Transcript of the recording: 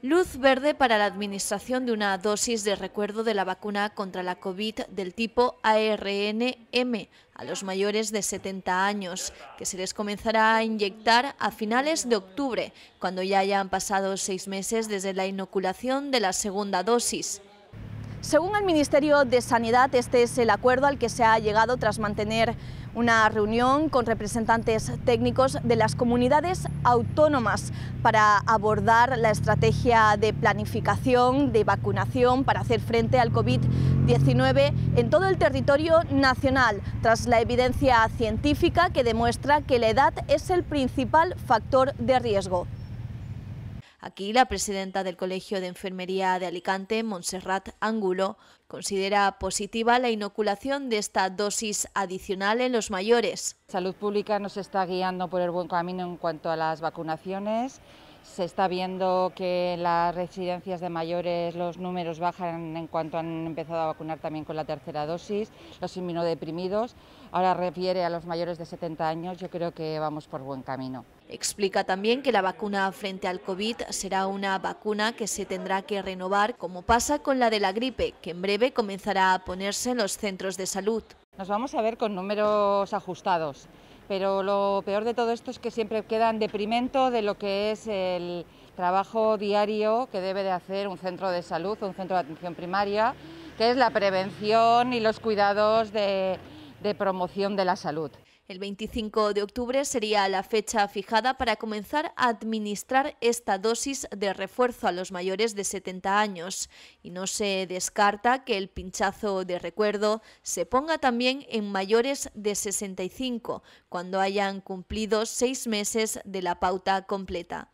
Luz verde para la administración de una dosis de recuerdo de la vacuna contra la COVID del tipo arn a los mayores de 70 años, que se les comenzará a inyectar a finales de octubre, cuando ya hayan pasado seis meses desde la inoculación de la segunda dosis. Según el Ministerio de Sanidad, este es el acuerdo al que se ha llegado tras mantener una reunión con representantes técnicos de las comunidades autónomas para abordar la estrategia de planificación de vacunación para hacer frente al COVID-19 en todo el territorio nacional, tras la evidencia científica que demuestra que la edad es el principal factor de riesgo. Aquí la presidenta del Colegio de Enfermería de Alicante, Montserrat Angulo, considera positiva la inoculación de esta dosis adicional en los mayores. Salud Pública nos está guiando por el buen camino en cuanto a las vacunaciones. Se está viendo que en las residencias de mayores los números bajan en cuanto han empezado a vacunar también con la tercera dosis, los inmunodeprimidos. Ahora refiere a los mayores de 70 años, yo creo que vamos por buen camino. Explica también que la vacuna frente al COVID será una vacuna que se tendrá que renovar, como pasa con la de la gripe, que en breve comenzará a ponerse en los centros de salud. Nos vamos a ver con números ajustados pero lo peor de todo esto es que siempre queda en deprimento de lo que es el trabajo diario que debe de hacer un centro de salud, un centro de atención primaria, que es la prevención y los cuidados de promoción de la salud. El 25 de octubre sería la fecha fijada para comenzar a administrar esta dosis de refuerzo a los mayores de 70 años y no se descarta que el pinchazo de recuerdo se ponga también en mayores de 65 cuando hayan cumplido seis meses de la pauta completa.